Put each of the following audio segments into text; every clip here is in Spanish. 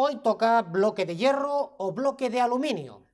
hoy toca bloque de hierro o bloque de aluminio.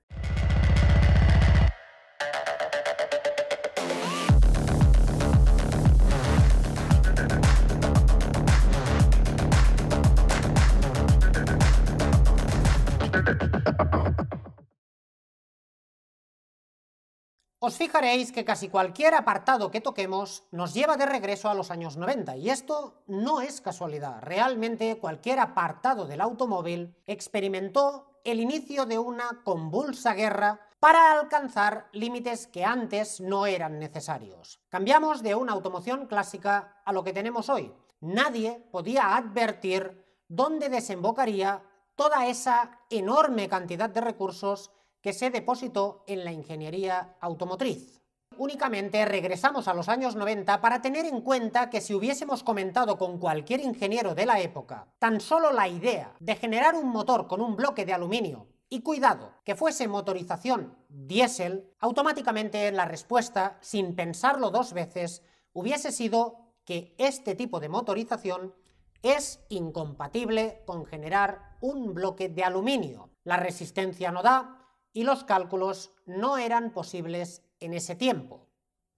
Os fijaréis que casi cualquier apartado que toquemos nos lleva de regreso a los años 90 y esto no es casualidad. Realmente cualquier apartado del automóvil experimentó el inicio de una convulsa guerra para alcanzar límites que antes no eran necesarios. Cambiamos de una automoción clásica a lo que tenemos hoy. Nadie podía advertir dónde desembocaría toda esa enorme cantidad de recursos que se depositó en la ingeniería automotriz. Únicamente regresamos a los años 90 para tener en cuenta que si hubiésemos comentado con cualquier ingeniero de la época tan solo la idea de generar un motor con un bloque de aluminio y cuidado, que fuese motorización diésel, automáticamente la respuesta, sin pensarlo dos veces, hubiese sido que este tipo de motorización es incompatible con generar un bloque de aluminio. La resistencia no da, y los cálculos no eran posibles en ese tiempo.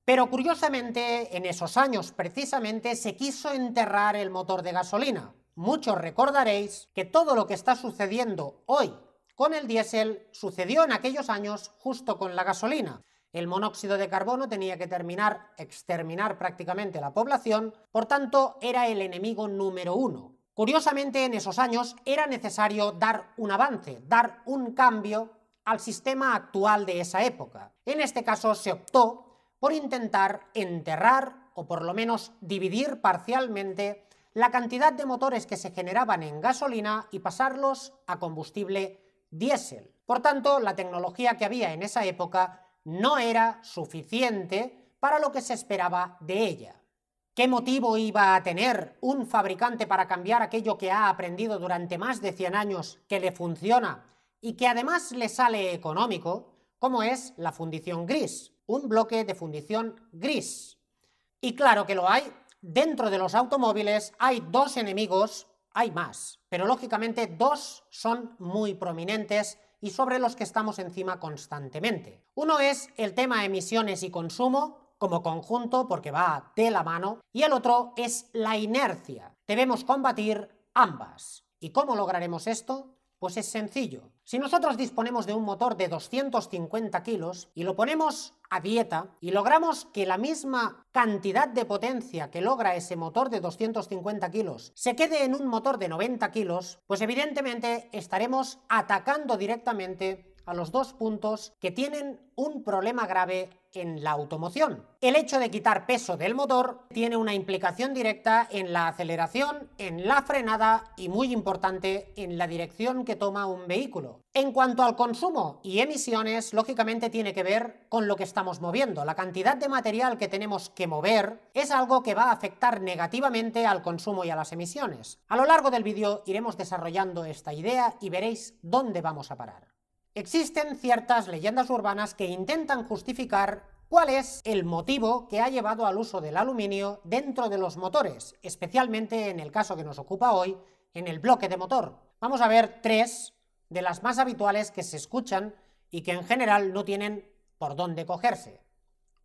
Pero curiosamente, en esos años precisamente se quiso enterrar el motor de gasolina. Muchos recordaréis que todo lo que está sucediendo hoy con el diésel sucedió en aquellos años justo con la gasolina. El monóxido de carbono tenía que terminar, exterminar prácticamente la población, por tanto era el enemigo número uno. Curiosamente, en esos años era necesario dar un avance, dar un cambio al sistema actual de esa época. En este caso se optó por intentar enterrar o por lo menos dividir parcialmente la cantidad de motores que se generaban en gasolina y pasarlos a combustible diésel. Por tanto, la tecnología que había en esa época no era suficiente para lo que se esperaba de ella. ¿Qué motivo iba a tener un fabricante para cambiar aquello que ha aprendido durante más de 100 años que le funciona y que además le sale económico, como es la fundición gris, un bloque de fundición gris. Y claro que lo hay, dentro de los automóviles hay dos enemigos, hay más, pero lógicamente dos son muy prominentes y sobre los que estamos encima constantemente. Uno es el tema emisiones y consumo como conjunto porque va de la mano y el otro es la inercia. Debemos combatir ambas. ¿Y cómo lograremos esto? Pues es sencillo. Si nosotros disponemos de un motor de 250 kilos y lo ponemos a dieta y logramos que la misma cantidad de potencia que logra ese motor de 250 kilos se quede en un motor de 90 kilos, pues evidentemente estaremos atacando directamente a los dos puntos que tienen un problema grave en la automoción. El hecho de quitar peso del motor tiene una implicación directa en la aceleración, en la frenada y muy importante en la dirección que toma un vehículo. En cuanto al consumo y emisiones, lógicamente tiene que ver con lo que estamos moviendo. La cantidad de material que tenemos que mover es algo que va a afectar negativamente al consumo y a las emisiones. A lo largo del vídeo iremos desarrollando esta idea y veréis dónde vamos a parar. Existen ciertas leyendas urbanas que intentan justificar cuál es el motivo que ha llevado al uso del aluminio dentro de los motores, especialmente en el caso que nos ocupa hoy, en el bloque de motor. Vamos a ver tres de las más habituales que se escuchan y que en general no tienen por dónde cogerse.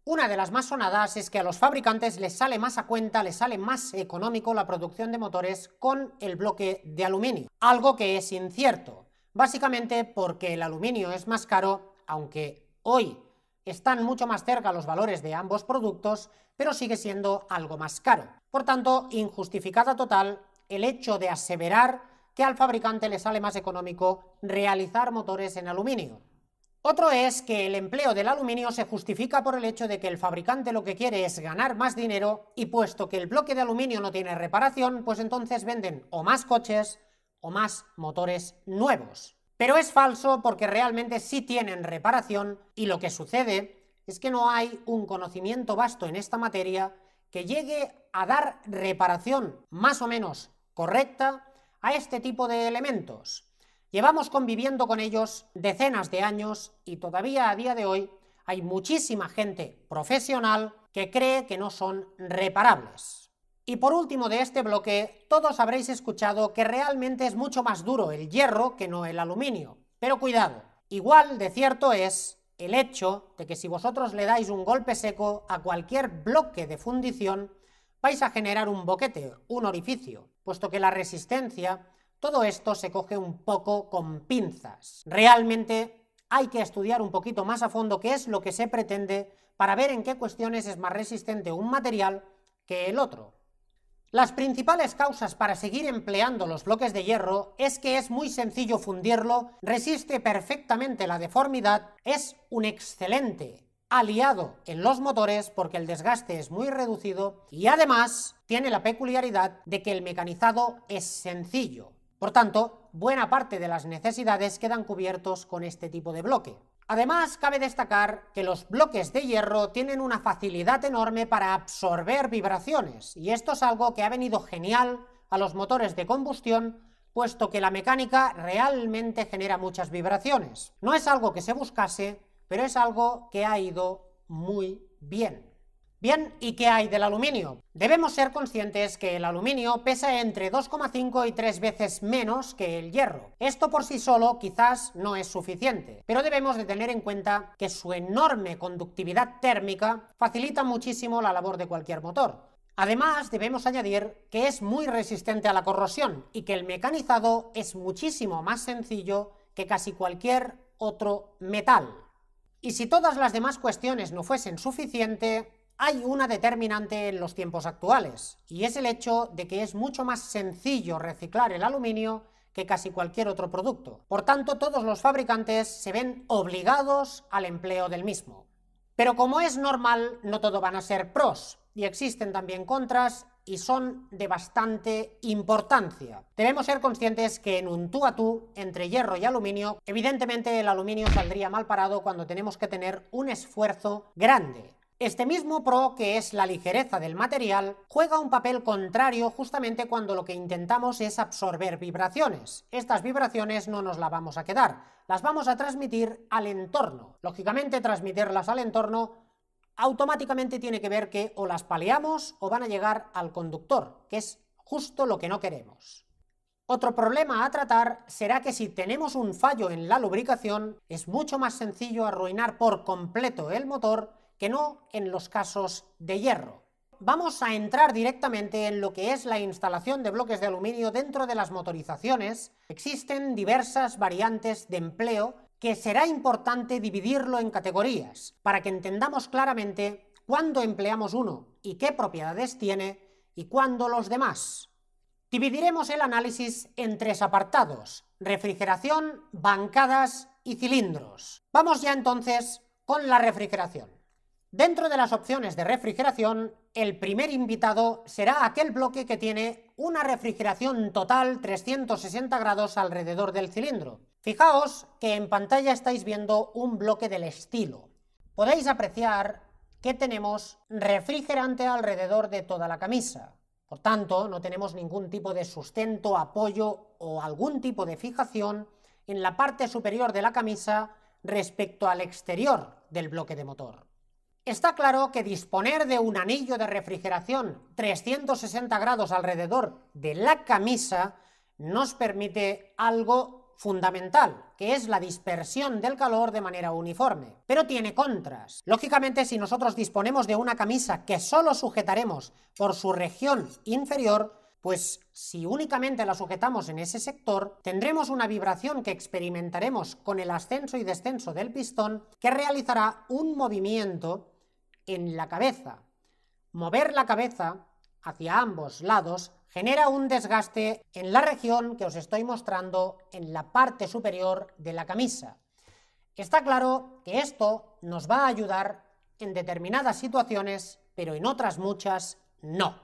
Una de las más sonadas es que a los fabricantes les sale más a cuenta, les sale más económico la producción de motores con el bloque de aluminio, algo que es incierto. Básicamente porque el aluminio es más caro, aunque hoy están mucho más cerca los valores de ambos productos, pero sigue siendo algo más caro. Por tanto, injustificada total el hecho de aseverar que al fabricante le sale más económico realizar motores en aluminio. Otro es que el empleo del aluminio se justifica por el hecho de que el fabricante lo que quiere es ganar más dinero y puesto que el bloque de aluminio no tiene reparación, pues entonces venden o más coches o más motores nuevos. Pero es falso porque realmente sí tienen reparación y lo que sucede es que no hay un conocimiento vasto en esta materia que llegue a dar reparación más o menos correcta a este tipo de elementos. Llevamos conviviendo con ellos decenas de años y todavía a día de hoy hay muchísima gente profesional que cree que no son reparables. Y por último de este bloque, todos habréis escuchado que realmente es mucho más duro el hierro que no el aluminio. Pero cuidado, igual de cierto es el hecho de que si vosotros le dais un golpe seco a cualquier bloque de fundición, vais a generar un boquete, un orificio, puesto que la resistencia, todo esto se coge un poco con pinzas. Realmente hay que estudiar un poquito más a fondo qué es lo que se pretende para ver en qué cuestiones es más resistente un material que el otro. Las principales causas para seguir empleando los bloques de hierro es que es muy sencillo fundirlo, resiste perfectamente la deformidad, es un excelente aliado en los motores porque el desgaste es muy reducido y además tiene la peculiaridad de que el mecanizado es sencillo. Por tanto, buena parte de las necesidades quedan cubiertos con este tipo de bloque. Además, cabe destacar que los bloques de hierro tienen una facilidad enorme para absorber vibraciones, y esto es algo que ha venido genial a los motores de combustión, puesto que la mecánica realmente genera muchas vibraciones. No es algo que se buscase, pero es algo que ha ido muy bien. Bien, ¿y qué hay del aluminio? Debemos ser conscientes que el aluminio pesa entre 2,5 y 3 veces menos que el hierro. Esto por sí solo quizás no es suficiente, pero debemos de tener en cuenta que su enorme conductividad térmica facilita muchísimo la labor de cualquier motor. Además, debemos añadir que es muy resistente a la corrosión y que el mecanizado es muchísimo más sencillo que casi cualquier otro metal. Y si todas las demás cuestiones no fuesen suficiente, hay una determinante en los tiempos actuales, y es el hecho de que es mucho más sencillo reciclar el aluminio que casi cualquier otro producto. Por tanto, todos los fabricantes se ven obligados al empleo del mismo. Pero como es normal, no todo van a ser pros, y existen también contras y son de bastante importancia. Debemos ser conscientes que en un tú a tú entre hierro y aluminio, evidentemente el aluminio saldría mal parado cuando tenemos que tener un esfuerzo grande este mismo pro, que es la ligereza del material, juega un papel contrario justamente cuando lo que intentamos es absorber vibraciones. Estas vibraciones no nos las vamos a quedar, las vamos a transmitir al entorno. Lógicamente, transmitirlas al entorno automáticamente tiene que ver que o las paliamos o van a llegar al conductor, que es justo lo que no queremos. Otro problema a tratar será que si tenemos un fallo en la lubricación, es mucho más sencillo arruinar por completo el motor que no en los casos de hierro. Vamos a entrar directamente en lo que es la instalación de bloques de aluminio dentro de las motorizaciones. Existen diversas variantes de empleo que será importante dividirlo en categorías para que entendamos claramente cuándo empleamos uno y qué propiedades tiene y cuándo los demás. Dividiremos el análisis en tres apartados, refrigeración, bancadas y cilindros. Vamos ya entonces con la refrigeración. Dentro de las opciones de refrigeración, el primer invitado será aquel bloque que tiene una refrigeración total 360 grados alrededor del cilindro. Fijaos que en pantalla estáis viendo un bloque del estilo. Podéis apreciar que tenemos refrigerante alrededor de toda la camisa. Por tanto, no tenemos ningún tipo de sustento, apoyo o algún tipo de fijación en la parte superior de la camisa respecto al exterior del bloque de motor. Está claro que disponer de un anillo de refrigeración 360 grados alrededor de la camisa nos permite algo fundamental, que es la dispersión del calor de manera uniforme. Pero tiene contras. Lógicamente, si nosotros disponemos de una camisa que solo sujetaremos por su región inferior, pues si únicamente la sujetamos en ese sector, tendremos una vibración que experimentaremos con el ascenso y descenso del pistón que realizará un movimiento en la cabeza. Mover la cabeza hacia ambos lados genera un desgaste en la región que os estoy mostrando en la parte superior de la camisa. Está claro que esto nos va a ayudar en determinadas situaciones, pero en otras muchas no.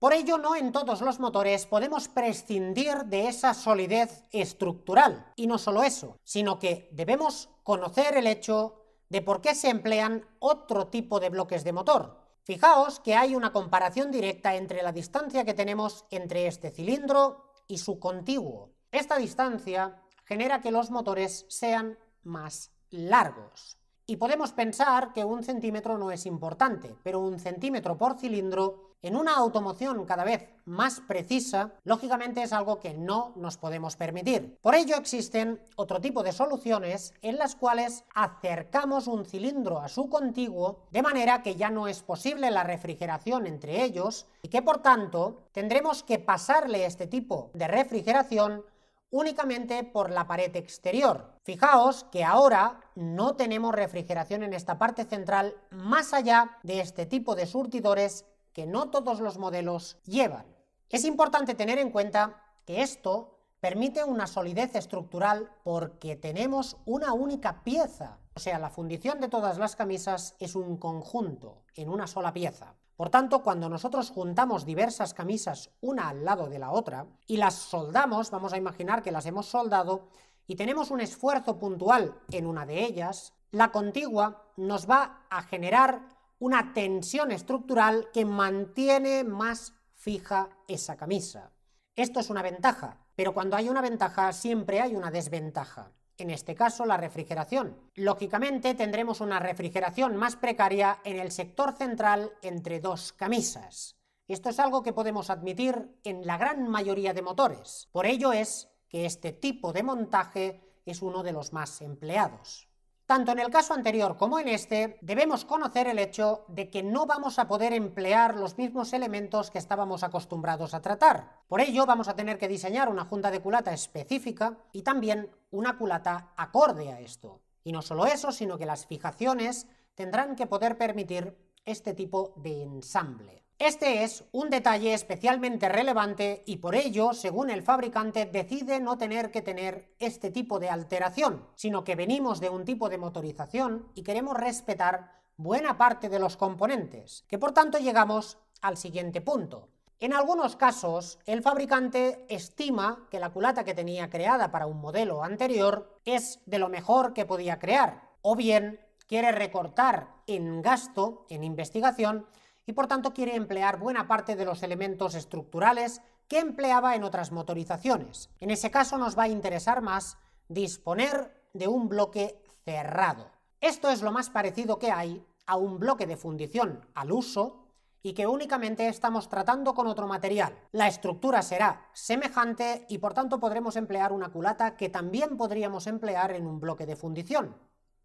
Por ello, no en todos los motores podemos prescindir de esa solidez estructural. Y no solo eso, sino que debemos conocer el hecho de por qué se emplean otro tipo de bloques de motor. Fijaos que hay una comparación directa entre la distancia que tenemos entre este cilindro y su contiguo. Esta distancia genera que los motores sean más largos. Y podemos pensar que un centímetro no es importante, pero un centímetro por cilindro en una automoción cada vez más precisa, lógicamente es algo que no nos podemos permitir. Por ello existen otro tipo de soluciones en las cuales acercamos un cilindro a su contiguo de manera que ya no es posible la refrigeración entre ellos y que por tanto tendremos que pasarle este tipo de refrigeración únicamente por la pared exterior. Fijaos que ahora no tenemos refrigeración en esta parte central más allá de este tipo de surtidores que no todos los modelos llevan. Es importante tener en cuenta que esto permite una solidez estructural porque tenemos una única pieza. O sea, la fundición de todas las camisas es un conjunto en una sola pieza. Por tanto, cuando nosotros juntamos diversas camisas una al lado de la otra y las soldamos, vamos a imaginar que las hemos soldado y tenemos un esfuerzo puntual en una de ellas, la contigua nos va a generar una tensión estructural que mantiene más fija esa camisa. Esto es una ventaja, pero cuando hay una ventaja siempre hay una desventaja. En este caso, la refrigeración. Lógicamente, tendremos una refrigeración más precaria en el sector central entre dos camisas. Esto es algo que podemos admitir en la gran mayoría de motores. Por ello es que este tipo de montaje es uno de los más empleados. Tanto en el caso anterior como en este, debemos conocer el hecho de que no vamos a poder emplear los mismos elementos que estábamos acostumbrados a tratar. Por ello, vamos a tener que diseñar una junta de culata específica y también una culata acorde a esto. Y no solo eso, sino que las fijaciones tendrán que poder permitir este tipo de ensamble. Este es un detalle especialmente relevante y por ello, según el fabricante, decide no tener que tener este tipo de alteración, sino que venimos de un tipo de motorización y queremos respetar buena parte de los componentes, que por tanto llegamos al siguiente punto. En algunos casos, el fabricante estima que la culata que tenía creada para un modelo anterior es de lo mejor que podía crear, o bien quiere recortar en gasto, en investigación, y por tanto quiere emplear buena parte de los elementos estructurales que empleaba en otras motorizaciones. En ese caso nos va a interesar más disponer de un bloque cerrado. Esto es lo más parecido que hay a un bloque de fundición al uso y que únicamente estamos tratando con otro material. La estructura será semejante y por tanto podremos emplear una culata que también podríamos emplear en un bloque de fundición.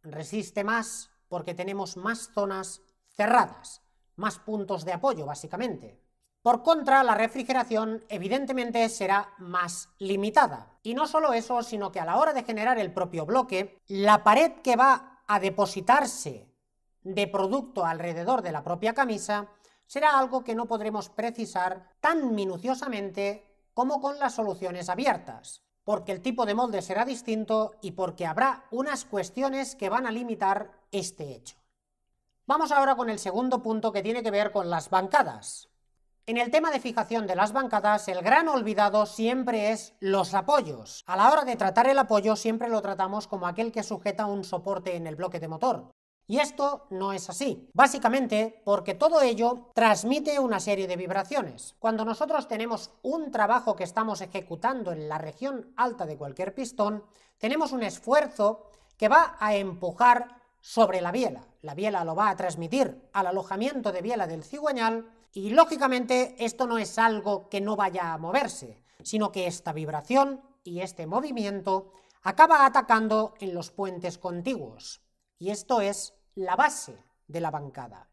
Resiste más porque tenemos más zonas cerradas más puntos de apoyo, básicamente. Por contra, la refrigeración evidentemente será más limitada. Y no solo eso, sino que a la hora de generar el propio bloque, la pared que va a depositarse de producto alrededor de la propia camisa será algo que no podremos precisar tan minuciosamente como con las soluciones abiertas, porque el tipo de molde será distinto y porque habrá unas cuestiones que van a limitar este hecho. Vamos ahora con el segundo punto que tiene que ver con las bancadas. En el tema de fijación de las bancadas, el gran olvidado siempre es los apoyos. A la hora de tratar el apoyo siempre lo tratamos como aquel que sujeta un soporte en el bloque de motor. Y esto no es así, básicamente porque todo ello transmite una serie de vibraciones. Cuando nosotros tenemos un trabajo que estamos ejecutando en la región alta de cualquier pistón, tenemos un esfuerzo que va a empujar sobre la biela. La biela lo va a transmitir al alojamiento de biela del cigüeñal y lógicamente esto no es algo que no vaya a moverse, sino que esta vibración y este movimiento acaba atacando en los puentes contiguos, y esto es la base de la bancada.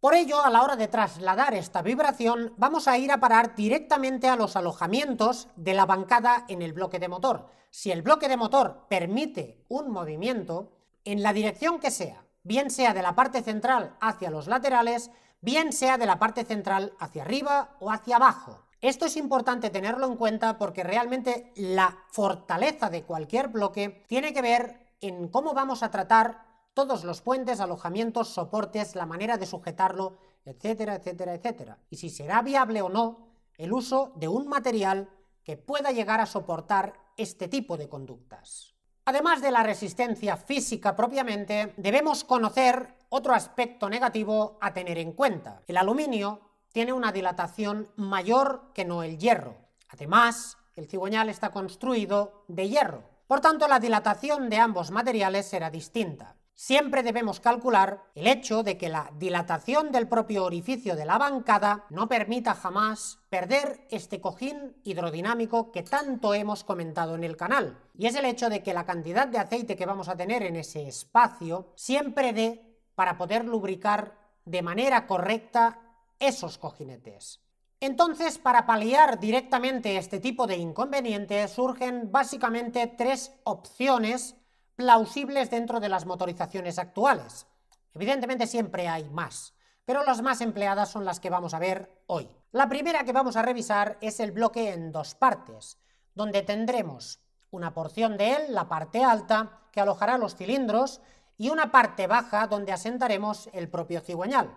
Por ello, a la hora de trasladar esta vibración, vamos a ir a parar directamente a los alojamientos de la bancada en el bloque de motor. Si el bloque de motor permite un movimiento, en la dirección que sea, bien sea de la parte central hacia los laterales, bien sea de la parte central hacia arriba o hacia abajo. Esto es importante tenerlo en cuenta porque realmente la fortaleza de cualquier bloque tiene que ver en cómo vamos a tratar todos los puentes, alojamientos, soportes, la manera de sujetarlo, etcétera, etcétera, etcétera. Y si será viable o no el uso de un material que pueda llegar a soportar este tipo de conductas. Además de la resistencia física propiamente, debemos conocer otro aspecto negativo a tener en cuenta. El aluminio tiene una dilatación mayor que no el hierro. Además, el cigüeñal está construido de hierro. Por tanto, la dilatación de ambos materiales será distinta siempre debemos calcular el hecho de que la dilatación del propio orificio de la bancada no permita jamás perder este cojín hidrodinámico que tanto hemos comentado en el canal. Y es el hecho de que la cantidad de aceite que vamos a tener en ese espacio siempre dé para poder lubricar de manera correcta esos cojinetes. Entonces, para paliar directamente este tipo de inconvenientes, surgen básicamente tres opciones plausibles dentro de las motorizaciones actuales. Evidentemente siempre hay más, pero las más empleadas son las que vamos a ver hoy. La primera que vamos a revisar es el bloque en dos partes, donde tendremos una porción de él, la parte alta, que alojará los cilindros, y una parte baja donde asentaremos el propio cigüeñal.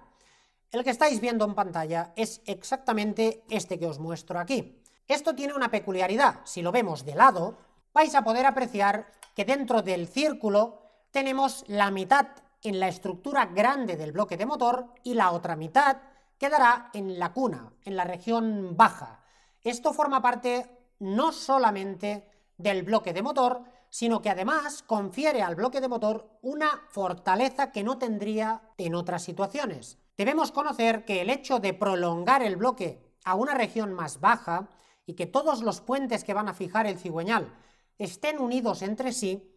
El que estáis viendo en pantalla es exactamente este que os muestro aquí. Esto tiene una peculiaridad, si lo vemos de lado, vais a poder apreciar que dentro del círculo tenemos la mitad en la estructura grande del bloque de motor y la otra mitad quedará en la cuna, en la región baja. Esto forma parte no solamente del bloque de motor, sino que además confiere al bloque de motor una fortaleza que no tendría en otras situaciones. Debemos conocer que el hecho de prolongar el bloque a una región más baja y que todos los puentes que van a fijar el cigüeñal estén unidos entre sí,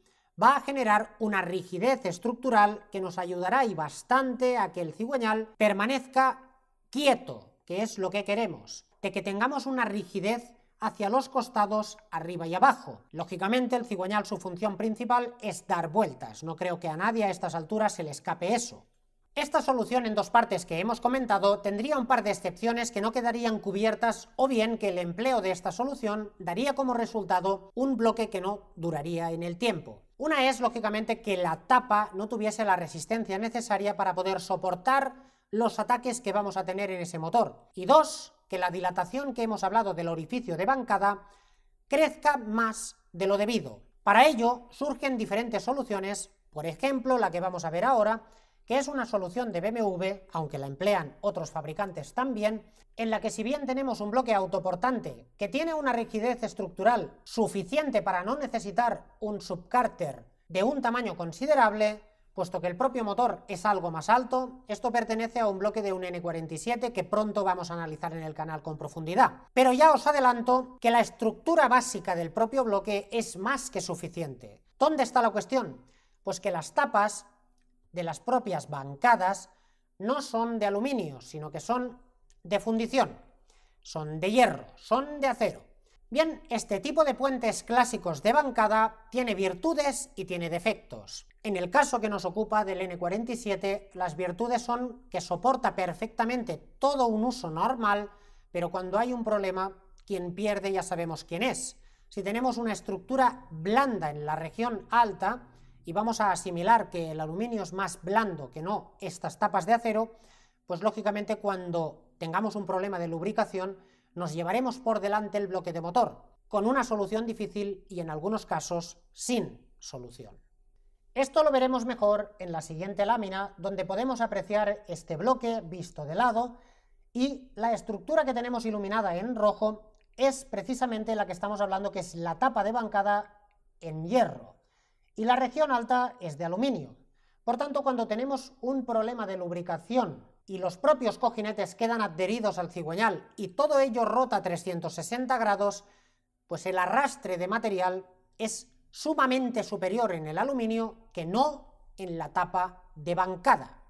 va a generar una rigidez estructural que nos ayudará y bastante a que el cigüeñal permanezca quieto, que es lo que queremos, de que tengamos una rigidez hacia los costados, arriba y abajo. Lógicamente, el cigüeñal su función principal es dar vueltas, no creo que a nadie a estas alturas se le escape eso. Esta solución en dos partes que hemos comentado tendría un par de excepciones que no quedarían cubiertas o bien que el empleo de esta solución daría como resultado un bloque que no duraría en el tiempo. Una es, lógicamente, que la tapa no tuviese la resistencia necesaria para poder soportar los ataques que vamos a tener en ese motor. Y dos, que la dilatación que hemos hablado del orificio de bancada crezca más de lo debido. Para ello surgen diferentes soluciones, por ejemplo, la que vamos a ver ahora, que es una solución de BMW, aunque la emplean otros fabricantes también, en la que si bien tenemos un bloque autoportante que tiene una rigidez estructural suficiente para no necesitar un subcárter de un tamaño considerable, puesto que el propio motor es algo más alto, esto pertenece a un bloque de un N47 que pronto vamos a analizar en el canal con profundidad. Pero ya os adelanto que la estructura básica del propio bloque es más que suficiente. ¿Dónde está la cuestión? Pues que las tapas de las propias bancadas no son de aluminio, sino que son de fundición, son de hierro, son de acero. Bien, este tipo de puentes clásicos de bancada tiene virtudes y tiene defectos. En el caso que nos ocupa del N47, las virtudes son que soporta perfectamente todo un uso normal, pero cuando hay un problema, quien pierde ya sabemos quién es. Si tenemos una estructura blanda en la región alta, y vamos a asimilar que el aluminio es más blando que no estas tapas de acero, pues lógicamente cuando tengamos un problema de lubricación nos llevaremos por delante el bloque de motor, con una solución difícil y en algunos casos sin solución. Esto lo veremos mejor en la siguiente lámina, donde podemos apreciar este bloque visto de lado y la estructura que tenemos iluminada en rojo es precisamente la que estamos hablando, que es la tapa de bancada en hierro y la región alta es de aluminio. Por tanto, cuando tenemos un problema de lubricación y los propios cojinetes quedan adheridos al cigüeñal y todo ello rota 360 grados, pues el arrastre de material es sumamente superior en el aluminio que no en la tapa de bancada.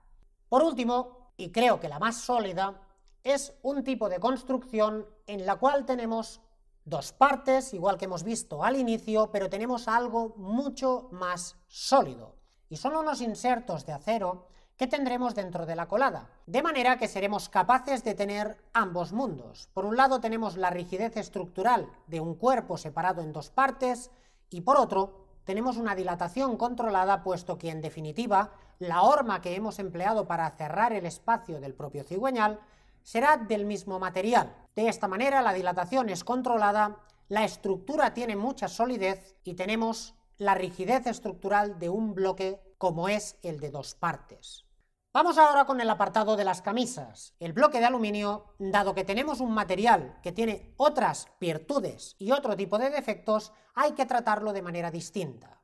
Por último, y creo que la más sólida, es un tipo de construcción en la cual tenemos dos partes, igual que hemos visto al inicio, pero tenemos algo mucho más sólido. Y son unos insertos de acero que tendremos dentro de la colada. De manera que seremos capaces de tener ambos mundos. Por un lado tenemos la rigidez estructural de un cuerpo separado en dos partes y por otro tenemos una dilatación controlada puesto que en definitiva la horma que hemos empleado para cerrar el espacio del propio cigüeñal será del mismo material, de esta manera la dilatación es controlada, la estructura tiene mucha solidez y tenemos la rigidez estructural de un bloque como es el de dos partes. Vamos ahora con el apartado de las camisas. El bloque de aluminio, dado que tenemos un material que tiene otras virtudes y otro tipo de defectos, hay que tratarlo de manera distinta.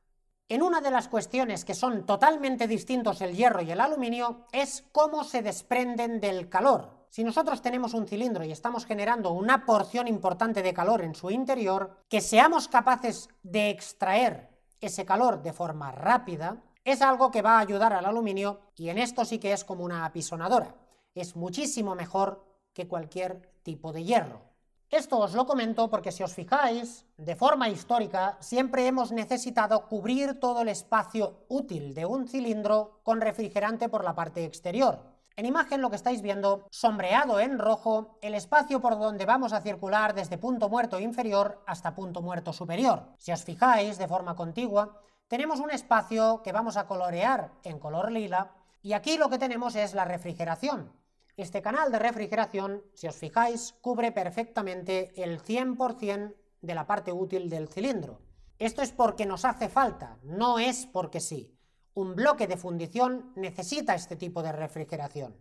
En una de las cuestiones que son totalmente distintos el hierro y el aluminio es cómo se desprenden del calor, si nosotros tenemos un cilindro y estamos generando una porción importante de calor en su interior, que seamos capaces de extraer ese calor de forma rápida, es algo que va a ayudar al aluminio y en esto sí que es como una apisonadora. Es muchísimo mejor que cualquier tipo de hierro. Esto os lo comento porque si os fijáis, de forma histórica, siempre hemos necesitado cubrir todo el espacio útil de un cilindro con refrigerante por la parte exterior. En imagen lo que estáis viendo, sombreado en rojo, el espacio por donde vamos a circular desde punto muerto inferior hasta punto muerto superior. Si os fijáis de forma contigua, tenemos un espacio que vamos a colorear en color lila y aquí lo que tenemos es la refrigeración. Este canal de refrigeración, si os fijáis, cubre perfectamente el 100% de la parte útil del cilindro. Esto es porque nos hace falta, no es porque sí. Un bloque de fundición necesita este tipo de refrigeración.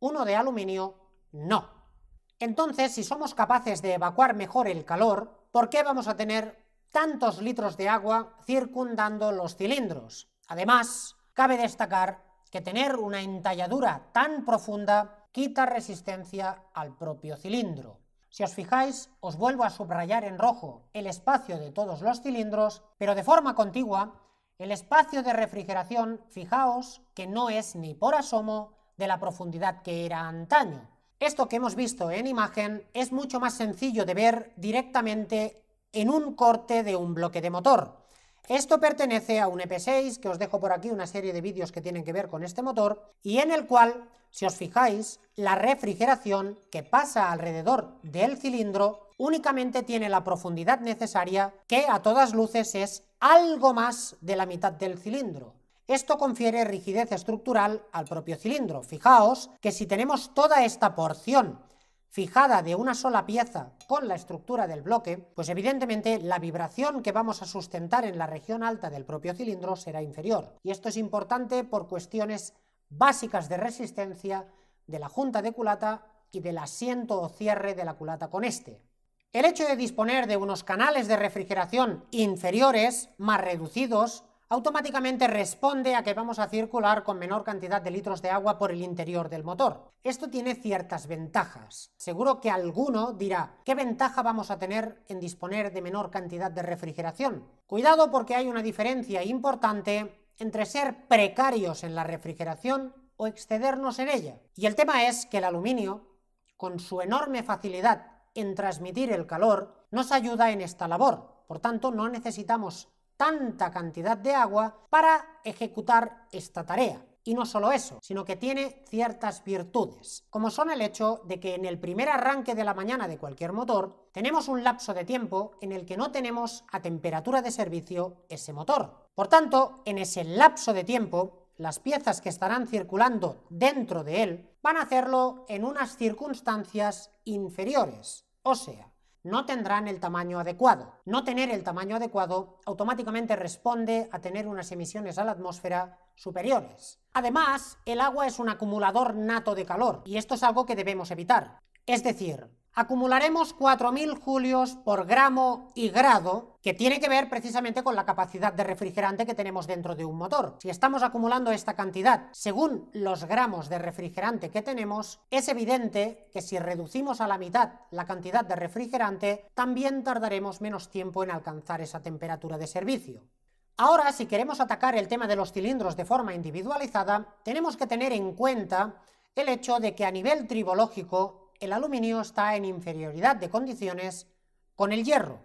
Uno de aluminio, no. Entonces, si somos capaces de evacuar mejor el calor, ¿por qué vamos a tener tantos litros de agua circundando los cilindros? Además, cabe destacar que tener una entalladura tan profunda quita resistencia al propio cilindro. Si os fijáis, os vuelvo a subrayar en rojo el espacio de todos los cilindros, pero de forma contigua el espacio de refrigeración, fijaos, que no es ni por asomo de la profundidad que era antaño. Esto que hemos visto en imagen es mucho más sencillo de ver directamente en un corte de un bloque de motor. Esto pertenece a un EP6, que os dejo por aquí una serie de vídeos que tienen que ver con este motor, y en el cual, si os fijáis, la refrigeración que pasa alrededor del cilindro únicamente tiene la profundidad necesaria, que a todas luces es algo más de la mitad del cilindro. Esto confiere rigidez estructural al propio cilindro. Fijaos que si tenemos toda esta porción fijada de una sola pieza con la estructura del bloque, pues evidentemente la vibración que vamos a sustentar en la región alta del propio cilindro será inferior. Y esto es importante por cuestiones básicas de resistencia de la junta de culata y del asiento o cierre de la culata con este. El hecho de disponer de unos canales de refrigeración inferiores, más reducidos, automáticamente responde a que vamos a circular con menor cantidad de litros de agua por el interior del motor. Esto tiene ciertas ventajas. Seguro que alguno dirá, ¿qué ventaja vamos a tener en disponer de menor cantidad de refrigeración? Cuidado porque hay una diferencia importante entre ser precarios en la refrigeración o excedernos en ella. Y el tema es que el aluminio, con su enorme facilidad en transmitir el calor nos ayuda en esta labor. Por tanto, no necesitamos tanta cantidad de agua para ejecutar esta tarea. Y no solo eso, sino que tiene ciertas virtudes, como son el hecho de que en el primer arranque de la mañana de cualquier motor tenemos un lapso de tiempo en el que no tenemos a temperatura de servicio ese motor. Por tanto, en ese lapso de tiempo las piezas que estarán circulando dentro de él van a hacerlo en unas circunstancias inferiores, o sea, no tendrán el tamaño adecuado. No tener el tamaño adecuado automáticamente responde a tener unas emisiones a la atmósfera superiores. Además, el agua es un acumulador nato de calor y esto es algo que debemos evitar. Es decir, acumularemos 4.000 julios por gramo y grado, que tiene que ver precisamente con la capacidad de refrigerante que tenemos dentro de un motor. Si estamos acumulando esta cantidad según los gramos de refrigerante que tenemos, es evidente que si reducimos a la mitad la cantidad de refrigerante, también tardaremos menos tiempo en alcanzar esa temperatura de servicio. Ahora, si queremos atacar el tema de los cilindros de forma individualizada, tenemos que tener en cuenta el hecho de que a nivel tribológico el aluminio está en inferioridad de condiciones con el hierro.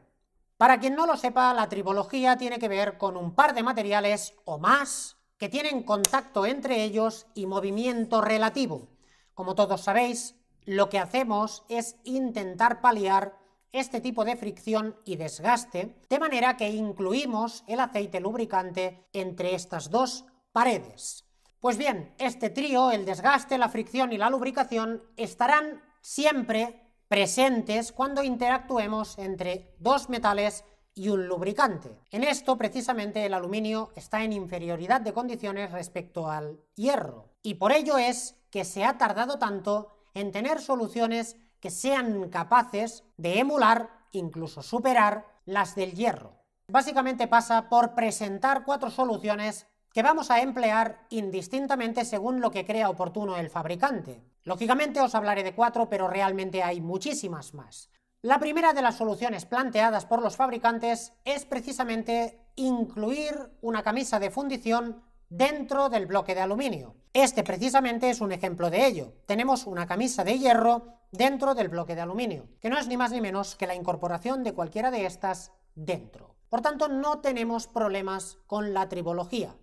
Para quien no lo sepa, la tribología tiene que ver con un par de materiales o más que tienen contacto entre ellos y movimiento relativo. Como todos sabéis, lo que hacemos es intentar paliar este tipo de fricción y desgaste, de manera que incluimos el aceite lubricante entre estas dos paredes. Pues bien, este trío, el desgaste, la fricción y la lubricación, estarán siempre presentes cuando interactuemos entre dos metales y un lubricante. En esto, precisamente, el aluminio está en inferioridad de condiciones respecto al hierro, y por ello es que se ha tardado tanto en tener soluciones que sean capaces de emular, incluso superar, las del hierro. Básicamente pasa por presentar cuatro soluciones que vamos a emplear indistintamente según lo que crea oportuno el fabricante. Lógicamente os hablaré de cuatro, pero realmente hay muchísimas más. La primera de las soluciones planteadas por los fabricantes es precisamente incluir una camisa de fundición dentro del bloque de aluminio. Este precisamente es un ejemplo de ello. Tenemos una camisa de hierro dentro del bloque de aluminio, que no es ni más ni menos que la incorporación de cualquiera de estas dentro. Por tanto, no tenemos problemas con la tribología.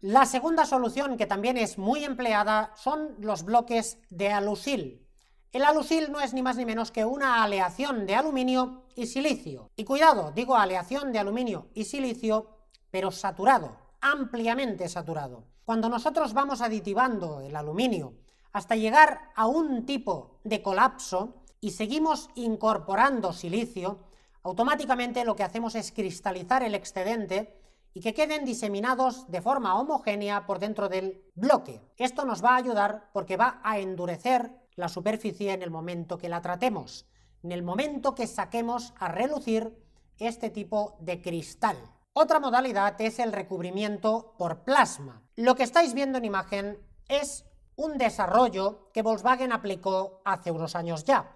La segunda solución, que también es muy empleada, son los bloques de alusil. El alusil no es ni más ni menos que una aleación de aluminio y silicio. Y cuidado, digo aleación de aluminio y silicio, pero saturado, ampliamente saturado. Cuando nosotros vamos aditivando el aluminio hasta llegar a un tipo de colapso y seguimos incorporando silicio, automáticamente lo que hacemos es cristalizar el excedente y que queden diseminados de forma homogénea por dentro del bloque. Esto nos va a ayudar porque va a endurecer la superficie en el momento que la tratemos, en el momento que saquemos a relucir este tipo de cristal. Otra modalidad es el recubrimiento por plasma. Lo que estáis viendo en imagen es un desarrollo que Volkswagen aplicó hace unos años ya,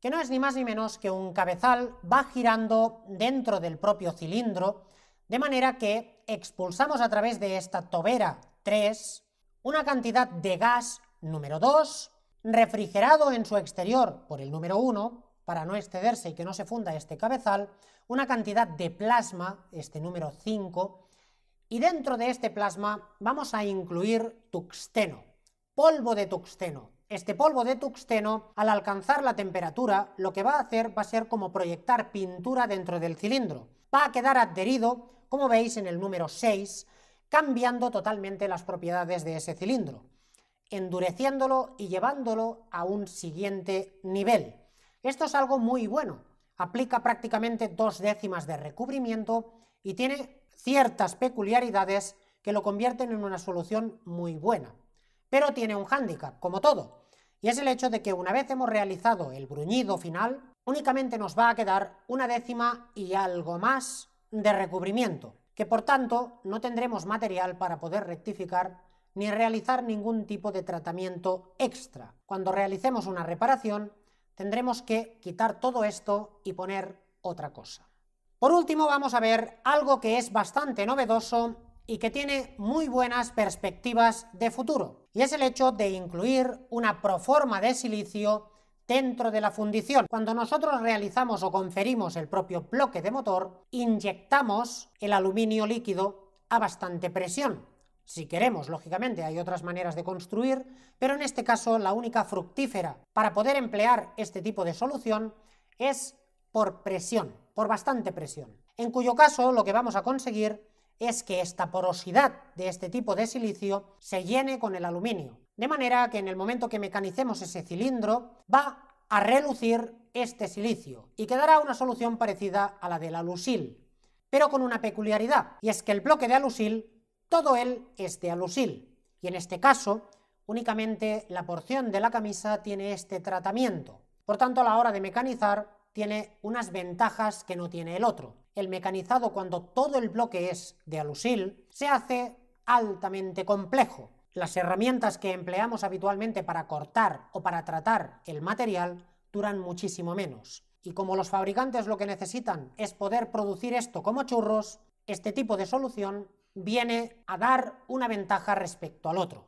que no es ni más ni menos que un cabezal va girando dentro del propio cilindro de manera que expulsamos a través de esta tobera 3 una cantidad de gas número 2, refrigerado en su exterior por el número 1, para no excederse y que no se funda este cabezal, una cantidad de plasma, este número 5, y dentro de este plasma vamos a incluir tuxteno, polvo de tuxteno, este polvo de tuxteno, al alcanzar la temperatura, lo que va a hacer va a ser como proyectar pintura dentro del cilindro. Va a quedar adherido, como veis en el número 6, cambiando totalmente las propiedades de ese cilindro, endureciéndolo y llevándolo a un siguiente nivel. Esto es algo muy bueno. Aplica prácticamente dos décimas de recubrimiento y tiene ciertas peculiaridades que lo convierten en una solución muy buena pero tiene un hándicap, como todo, y es el hecho de que una vez hemos realizado el bruñido final, únicamente nos va a quedar una décima y algo más de recubrimiento, que por tanto no tendremos material para poder rectificar ni realizar ningún tipo de tratamiento extra. Cuando realicemos una reparación, tendremos que quitar todo esto y poner otra cosa. Por último, vamos a ver algo que es bastante novedoso y que tiene muy buenas perspectivas de futuro, y es el hecho de incluir una proforma de silicio dentro de la fundición. Cuando nosotros realizamos o conferimos el propio bloque de motor, inyectamos el aluminio líquido a bastante presión. Si queremos, lógicamente, hay otras maneras de construir, pero en este caso la única fructífera para poder emplear este tipo de solución es por presión, por bastante presión, en cuyo caso lo que vamos a conseguir es que esta porosidad de este tipo de silicio se llene con el aluminio, de manera que en el momento que mecanicemos ese cilindro va a relucir este silicio y quedará una solución parecida a la del alusil, pero con una peculiaridad, y es que el bloque de alusil, todo él es de alusil, y en este caso únicamente la porción de la camisa tiene este tratamiento. Por tanto, a la hora de mecanizar tiene unas ventajas que no tiene el otro el mecanizado cuando todo el bloque es de alusil, se hace altamente complejo. Las herramientas que empleamos habitualmente para cortar o para tratar el material duran muchísimo menos. Y como los fabricantes lo que necesitan es poder producir esto como churros, este tipo de solución viene a dar una ventaja respecto al otro.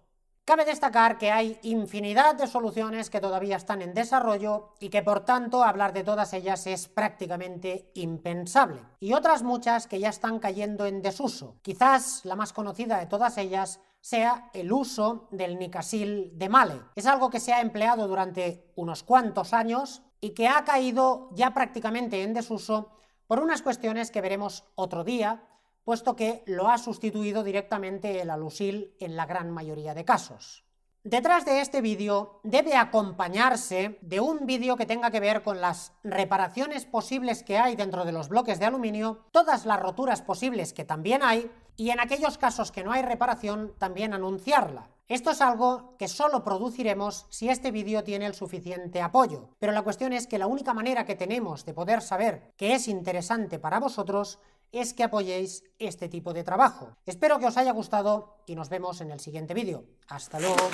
Cabe destacar que hay infinidad de soluciones que todavía están en desarrollo y que por tanto hablar de todas ellas es prácticamente impensable. Y otras muchas que ya están cayendo en desuso. Quizás la más conocida de todas ellas sea el uso del nicasil de male. Es algo que se ha empleado durante unos cuantos años y que ha caído ya prácticamente en desuso por unas cuestiones que veremos otro día puesto que lo ha sustituido directamente el alusil en la gran mayoría de casos. Detrás de este vídeo debe acompañarse de un vídeo que tenga que ver con las reparaciones posibles que hay dentro de los bloques de aluminio, todas las roturas posibles que también hay, y en aquellos casos que no hay reparación también anunciarla. Esto es algo que solo produciremos si este vídeo tiene el suficiente apoyo, pero la cuestión es que la única manera que tenemos de poder saber que es interesante para vosotros es que apoyéis este tipo de trabajo. Espero que os haya gustado y nos vemos en el siguiente vídeo. Hasta luego.